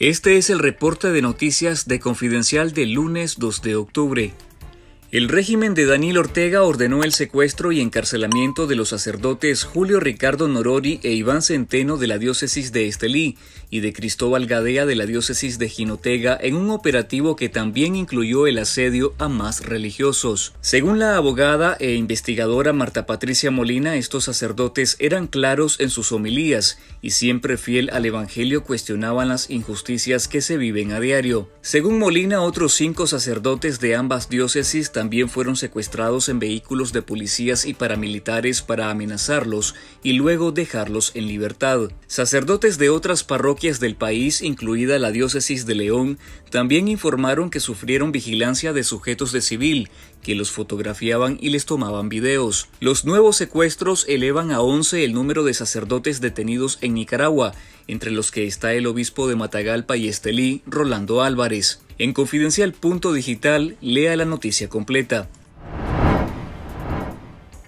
Este es el reporte de noticias de Confidencial del lunes 2 de octubre. El régimen de Daniel Ortega ordenó el secuestro y encarcelamiento de los sacerdotes Julio Ricardo Norori e Iván Centeno de la diócesis de Estelí y de Cristóbal Gadea de la diócesis de Jinotega en un operativo que también incluyó el asedio a más religiosos. Según la abogada e investigadora Marta Patricia Molina, estos sacerdotes eran claros en sus homilías y siempre fiel al Evangelio cuestionaban las injusticias que se viven a diario. Según Molina, otros cinco sacerdotes de ambas diócesis también fueron secuestrados en vehículos de policías y paramilitares para amenazarlos y luego dejarlos en libertad. Sacerdotes de otras parroquias del país, incluida la diócesis de León, también informaron que sufrieron vigilancia de sujetos de civil, que los fotografiaban y les tomaban videos. Los nuevos secuestros elevan a 11 el número de sacerdotes detenidos en Nicaragua, entre los que está el obispo de Matagalpa y Estelí, Rolando Álvarez. En confidencial.digital lea la noticia completa.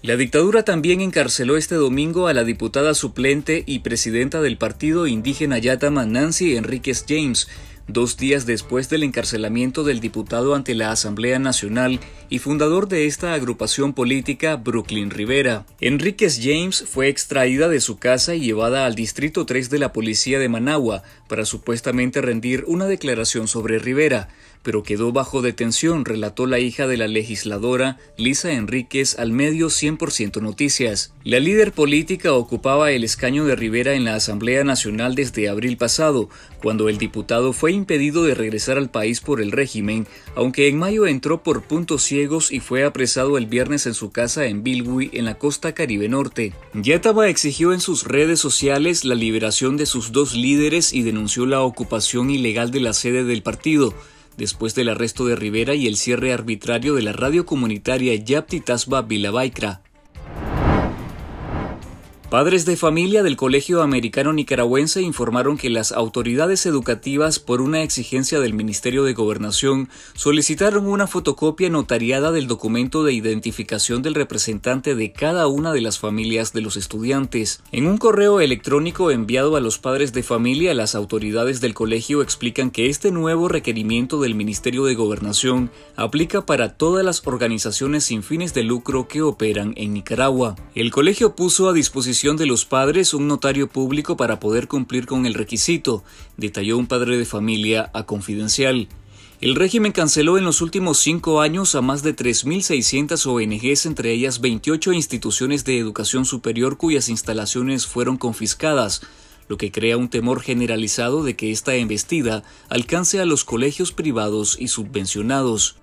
La dictadura también encarceló este domingo a la diputada suplente y presidenta del partido indígena Yatama Nancy Enríquez James Dos días después del encarcelamiento del diputado ante la Asamblea Nacional y fundador de esta agrupación política, Brooklyn Rivera, Enríquez James fue extraída de su casa y llevada al Distrito 3 de la Policía de Managua para supuestamente rendir una declaración sobre Rivera, pero quedó bajo detención, relató la hija de la legisladora Lisa Enríquez al medio 100% Noticias. La líder política ocupaba el escaño de Rivera en la Asamblea Nacional desde abril pasado, cuando el diputado fue impedido de regresar al país por el régimen, aunque en mayo entró por puntos ciegos y fue apresado el viernes en su casa en Bilwi, en la costa caribe norte. Yataba exigió en sus redes sociales la liberación de sus dos líderes y denunció la ocupación ilegal de la sede del partido después del arresto de Rivera y el cierre arbitrario de la radio comunitaria Yapti Tasba Vilabaikra. Padres de familia del Colegio Americano Nicaragüense informaron que las autoridades educativas, por una exigencia del Ministerio de Gobernación, solicitaron una fotocopia notariada del documento de identificación del representante de cada una de las familias de los estudiantes. En un correo electrónico enviado a los padres de familia, las autoridades del colegio explican que este nuevo requerimiento del Ministerio de Gobernación aplica para todas las organizaciones sin fines de lucro que operan en Nicaragua. El colegio puso a disposición de los padres un notario público para poder cumplir con el requisito, detalló un padre de familia a Confidencial. El régimen canceló en los últimos cinco años a más de 3.600 ONGs, entre ellas 28 instituciones de educación superior cuyas instalaciones fueron confiscadas, lo que crea un temor generalizado de que esta embestida alcance a los colegios privados y subvencionados.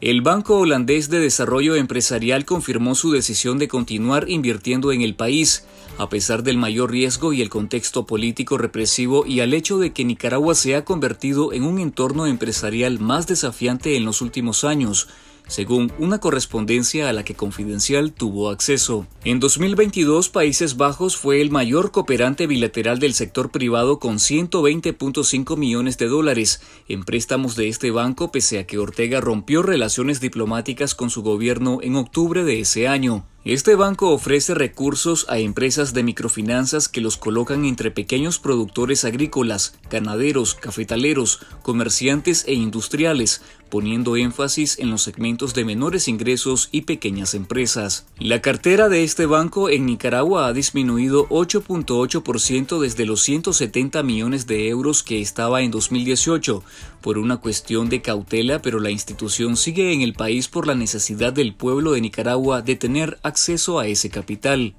El Banco Holandés de Desarrollo Empresarial confirmó su decisión de continuar invirtiendo en el país, a pesar del mayor riesgo y el contexto político represivo y al hecho de que Nicaragua se ha convertido en un entorno empresarial más desafiante en los últimos años, según una correspondencia a la que Confidencial tuvo acceso. En 2022, Países Bajos fue el mayor cooperante bilateral del sector privado con 120.5 millones de dólares en préstamos de este banco, pese a que Ortega rompió relaciones diplomáticas con su gobierno en octubre de ese año. Este banco ofrece recursos a empresas de microfinanzas que los colocan entre pequeños productores agrícolas, ganaderos, cafetaleros, comerciantes e industriales, poniendo énfasis en los segmentos de menores ingresos y pequeñas empresas. La cartera de este banco en Nicaragua ha disminuido 8.8% desde los 170 millones de euros que estaba en 2018, por una cuestión de cautela, pero la institución sigue en el país por la necesidad del pueblo de Nicaragua de tener acceso a ese capital.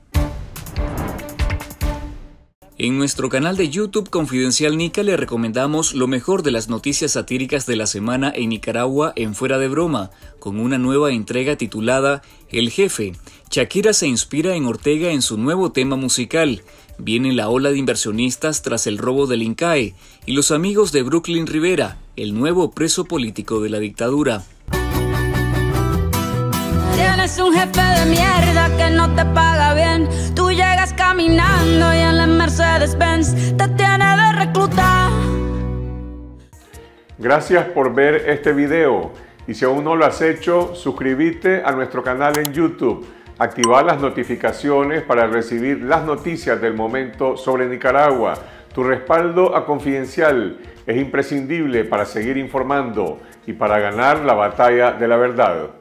En nuestro canal de YouTube Confidencial Nica le recomendamos lo mejor de las noticias satíricas de la semana en Nicaragua en Fuera de Broma, con una nueva entrega titulada El Jefe. Shakira se inspira en Ortega en su nuevo tema musical. Viene la ola de inversionistas tras el robo del INCAE y los amigos de Brooklyn Rivera, el nuevo preso político de la dictadura. Tienes un jefe de mierda que no te paga bien. Tú llegas caminando y en la Mercedes-Benz te tiene de reclutar Gracias por ver este video. Y si aún no lo has hecho, suscríbete a nuestro canal en YouTube. Activa las notificaciones para recibir las noticias del momento sobre Nicaragua. Tu respaldo a Confidencial es imprescindible para seguir informando y para ganar la batalla de la verdad.